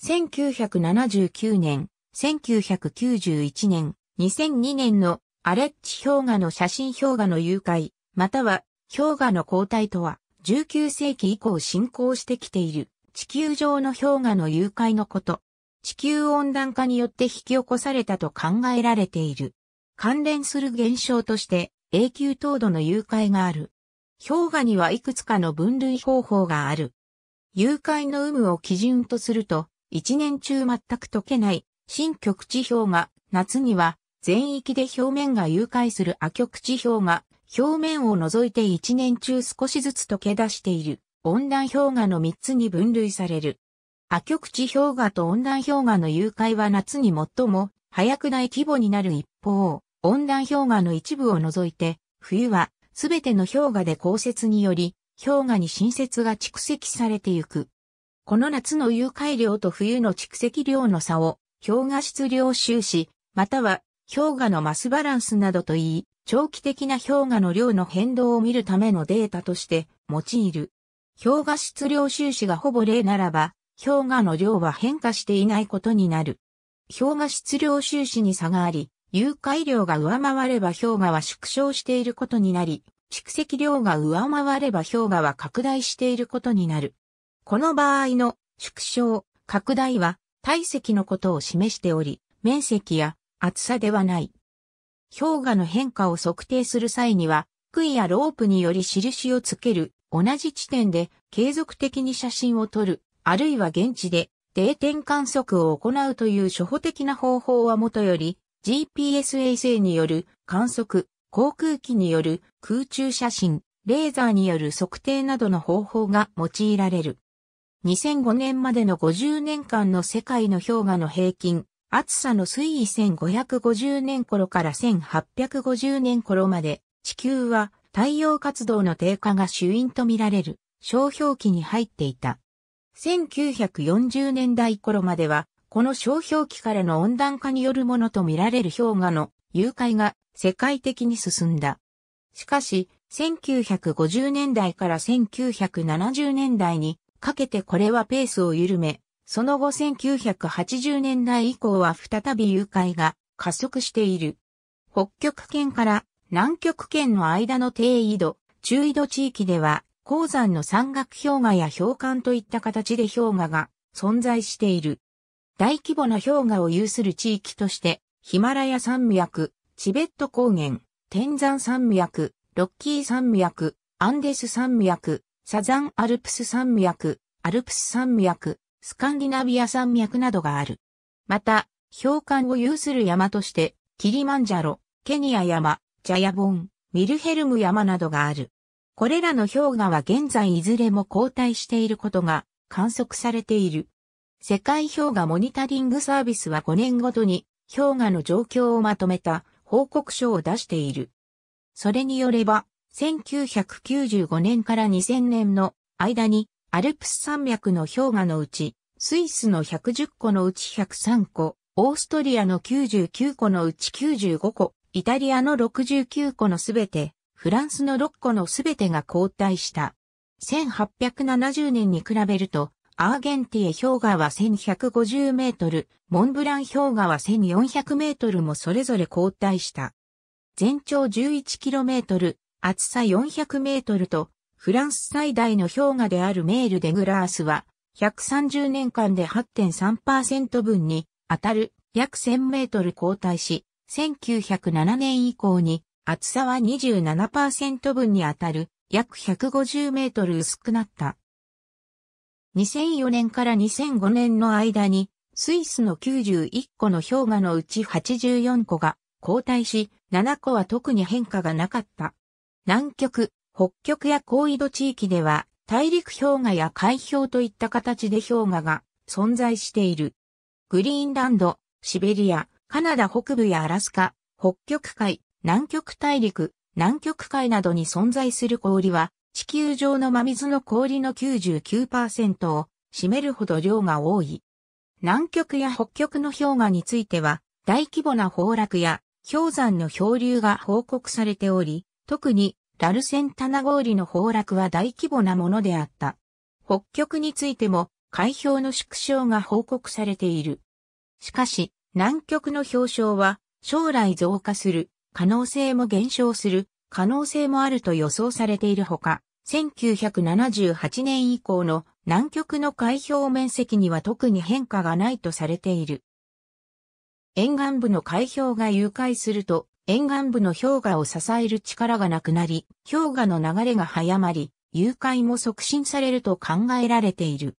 1979年、1991年、2002年のアレッジ氷河の写真氷河の誘拐、または氷河の交代とは、19世紀以降進行してきている地球上の氷河の誘拐のこと。地球温暖化によって引き起こされたと考えられている。関連する現象として永久凍土の誘拐がある。氷河にはいくつかの分類方法がある。誘拐の有無を基準とすると、一年中全く溶けない新極地氷が夏には全域で表面が融解する亜極地氷が表面を除いて一年中少しずつ溶け出している温暖氷河の3つに分類される。亜極地氷河と温暖氷河の融解は夏に最も早くない規模になる一方、温暖氷河の一部を除いて冬はすべての氷河で降雪により氷河に新雪が蓄積されてゆく。この夏の融解量と冬の蓄積量の差を、氷河質量収支、または氷河のマスバランスなどといい、長期的な氷河の量の変動を見るためのデータとして用いる。氷河質量収支がほぼ0ならば、氷河の量は変化していないことになる。氷河質量収支に差があり、融解量が上回れば氷河は縮小していることになり、蓄積量が上回れば氷河は拡大していることになる。この場合の縮小、拡大は体積のことを示しており、面積や厚さではない。氷河の変化を測定する際には、杭やロープにより印をつける、同じ地点で継続的に写真を撮る、あるいは現地で定点観測を行うという初歩的な方法はもとより、GPS 衛星による観測、航空機による空中写真、レーザーによる測定などの方法が用いられる。2005年までの50年間の世界の氷河の平均、暑さの推移1550年頃から1850年頃まで、地球は太陽活動の低下が主因とみられる、小氷期に入っていた。1940年代頃までは、この小氷期からの温暖化によるものとみられる氷河の融解が世界的に進んだ。しかし、1950年代から1970年代にかけてこれはペースを緩め、その後1980年代以降は再び誘拐が加速している。北極圏から南極圏の間の低緯度、中緯度地域では、鉱山の山岳氷河や氷管といった形で氷河が存在している。大規模な氷河を有する地域として、ヒマラヤ山脈、チベット高原、天山山脈、ロッキー山脈、アンデス山脈、サザンアルプス山脈、アルプス山脈、スカンディナビア山脈などがある。また、氷冠を有する山として、キリマンジャロ、ケニア山、ジャヤボン、ミルヘルム山などがある。これらの氷河は現在いずれも後退していることが観測されている。世界氷河モニタリングサービスは5年ごとに氷河の状況をまとめた報告書を出している。それによれば、1995年から2000年の間にアルプス山脈の氷河のうち、スイスの110個のうち103個、オーストリアの99個のうち95個、イタリアの69個のすべて、フランスの6個のすべてが交代した。1870年に比べると、アーゲンティエ氷河は1150メートル、モンブラン氷河は1400メートルもそれぞれ交代した。全長11キロメートル、厚さ400メートルと、フランス最大の氷河であるメール・デ・グラースは、130年間で8.3%分に当たる約1000メートル後退し、1907年以降に厚さは27%分に当たる約150メートル薄くなった。2004年から2005年の間に、スイスの91個の氷河のうち84個が後退し、7個は特に変化がなかった。南極、北極や高緯度地域では、大陸氷河や海氷といった形で氷河が存在している。グリーンランド、シベリア、カナダ北部やアラスカ、北極海、南極大陸、南極海などに存在する氷は、地球上の真水の氷の99%を占めるほど量が多い。南極や北極の氷河については、大規模な崩落や氷山の漂流が報告されており、特にラルセン棚氷の崩落は大規模なものであった。北極についても海氷の縮小が報告されている。しかし、南極の氷床は将来増加する、可能性も減少する、可能性もあると予想されているほか、1978年以降の南極の海氷面積には特に変化がないとされている。沿岸部の海氷が融解すると、沿岸部の氷河を支える力がなくなり、氷河の流れが早まり、誘拐も促進されると考えられている。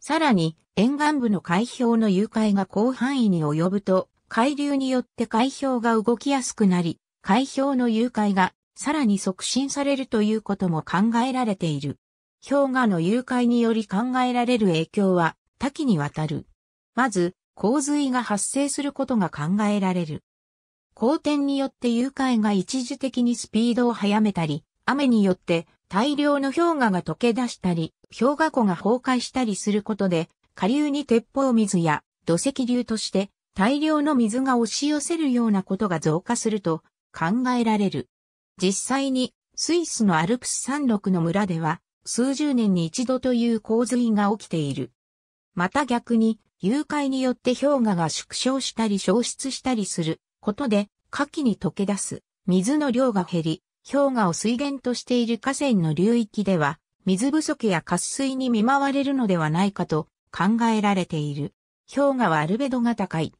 さらに、沿岸部の海氷の誘拐が広範囲に及ぶと、海流によって海氷が動きやすくなり、海氷の誘拐がさらに促進されるということも考えられている。氷河の誘拐により考えられる影響は多岐にわたる。まず、洪水が発生することが考えられる。好天によって誘拐が一時的にスピードを速めたり、雨によって大量の氷河が溶け出したり、氷河湖が崩壊したりすることで、下流に鉄砲水や土石流として大量の水が押し寄せるようなことが増加すると考えられる。実際にスイスのアルプス山麓の村では数十年に一度という洪水が起きている。また逆に、誘拐によって氷河が縮小したり消失したりすることで、下記に溶け出す水の量が減り、氷河を水源としている河川の流域では、水不足や渇水に見舞われるのではないかと考えられている。氷河はアルベドが高い。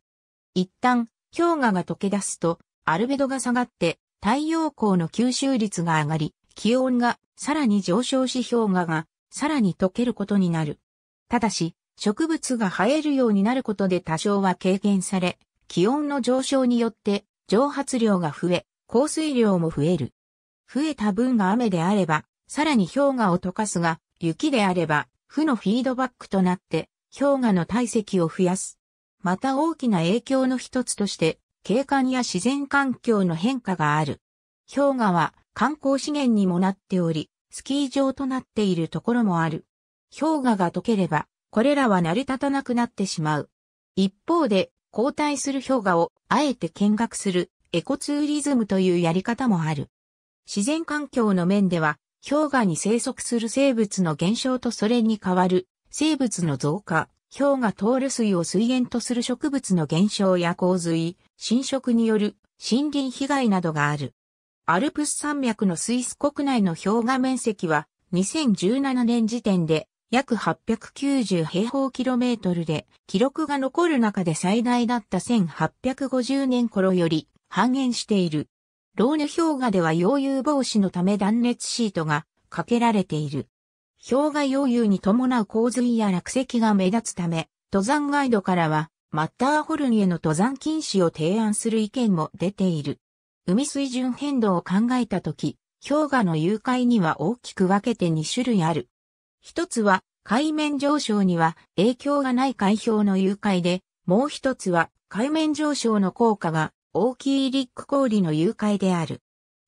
一旦、氷河が溶け出すと、アルベドが下がって、太陽光の吸収率が上がり、気温がさらに上昇し氷河がさらに溶けることになる。ただし、植物が生えるようになることで多少は軽減され、気温の上昇によって蒸発量が増え、降水量も増える。増えた分が雨であれば、さらに氷河を溶かすが、雪であれば、負のフィードバックとなって、氷河の体積を増やす。また大きな影響の一つとして、景観や自然環境の変化がある。氷河は観光資源にもなっており、スキー場となっているところもある。氷河が溶ければ、これらは成り立たなくなってしまう。一方で、交代する氷河をあえて見学するエコツーリズムというやり方もある。自然環境の面では、氷河に生息する生物の減少とそれに代わる生物の増加、氷河通る水を水源とする植物の減少や洪水、侵食による森林被害などがある。アルプス山脈のスイス国内の氷河面積は2017年時点で約890平方キロメートルで、記録が残る中で最大だった1850年頃より半減している。ローヌ氷河では溶融防止のため断熱シートがかけられている。氷河溶融に伴う洪水や落石が目立つため、登山ガイドからは、マッターホルンへの登山禁止を提案する意見も出ている。海水準変動を考えたとき、氷河の融解には大きく分けて2種類ある。一つは海面上昇には影響がない海氷の融解で、もう一つは海面上昇の効果が大きい陸氷の融解である。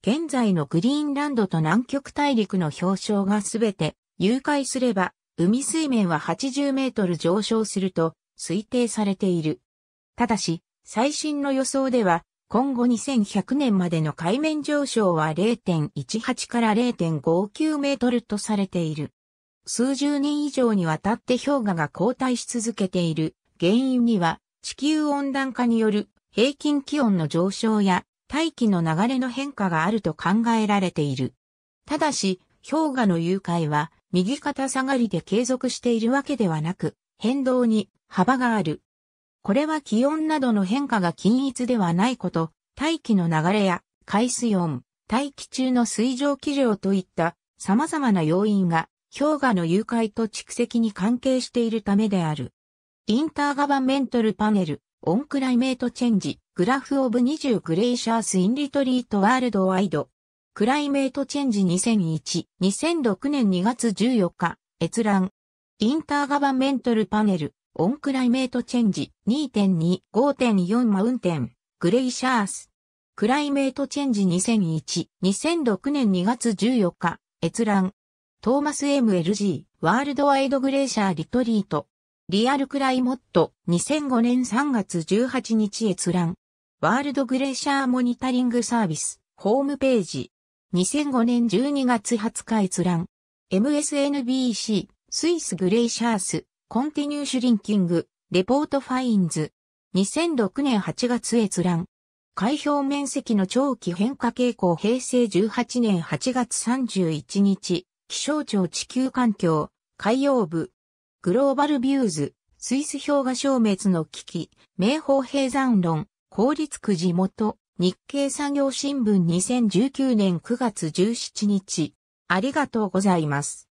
現在のグリーンランドと南極大陸の氷床がすべて融解すれば、海水面は80メートル上昇すると推定されている。ただし、最新の予想では、今後2100年までの海面上昇は0.18から0.59メートルとされている。数十年以上にわたって氷河が後退し続けている原因には地球温暖化による平均気温の上昇や大気の流れの変化があると考えられている。ただし、氷河の融解は右肩下がりで継続しているわけではなく、変動に幅がある。これは気温などの変化が均一ではないこと、大気の流れや海水温、大気中の水蒸気量といった様々な要因が氷河の融解と蓄積に関係しているためである。インターガバメントルパネル、オンクライメートチェンジ、グラフオブ20グレイシャースインリトリートワールドワイド。クライメートチェンジ2001、2006年2月14日、閲覧。インターガバメントルパネル、オンクライメートチェンジ2.2、5.4マウンテン、グレイシャース。クライメートチェンジ2001、2006年2月14日、閲覧。トーマス MLG、ワールドワイドグレーシャーリトリート。リアルクライモット、2005年3月18日閲覧。ワールドグレーシャーモニタリングサービス、ホームページ。2005年12月20日閲覧。MSNBC、スイスグレイシャース、コンティニューシュリンキング、レポートファインズ。2006年8月閲覧。海表面積の長期変化傾向平成18年8月31日。気象庁地球環境、海洋部、グローバルビューズ、スイス氷河消滅の危機、明法閉山論、公立区地元、日経産業新聞2019年9月17日。ありがとうございます。